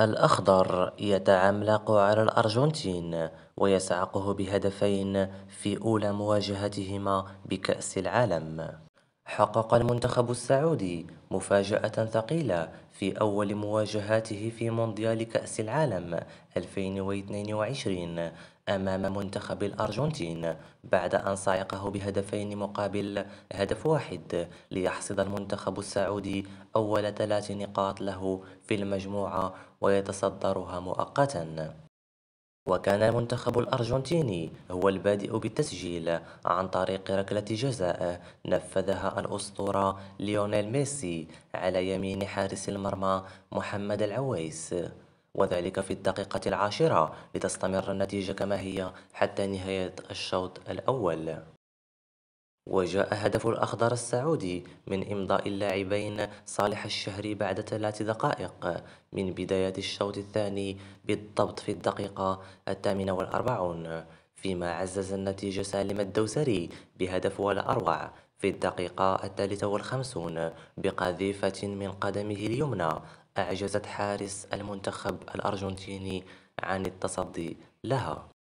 الأخضر يتعملق على الأرجنتين ويصعقه بهدفين في أولى مواجهتهما بكأس العالم حقق المنتخب السعودي مفاجأة ثقيلة في أول مواجهاته في مونديال كأس العالم 2022 أمام منتخب الأرجنتين بعد أن صعقه بهدفين مقابل هدف واحد ليحصد المنتخب السعودي أول ثلاث نقاط له في المجموعة ويتصدرها مؤقتا وكان المنتخب الأرجنتيني هو البادئ بالتسجيل عن طريق ركلة جزاء نفذها الأسطورة ليونيل ميسي على يمين حارس المرمى محمد العويس وذلك في الدقيقة العاشرة لتستمر النتيجة كما هي حتى نهاية الشوط الأول وجاء هدف الأخضر السعودي من إمضاء اللاعبين صالح الشهري بعد ثلاث دقائق من بداية الشوط الثاني بالضبط في الدقيقة الثامنة والأربعون فيما عزز النتيجة سالم الدوسري بهدف ولا أروع في الدقيقة الثالثة والخمسون بقذيفة من قدمه اليمنى أعجزت حارس المنتخب الأرجنتيني عن التصدي لها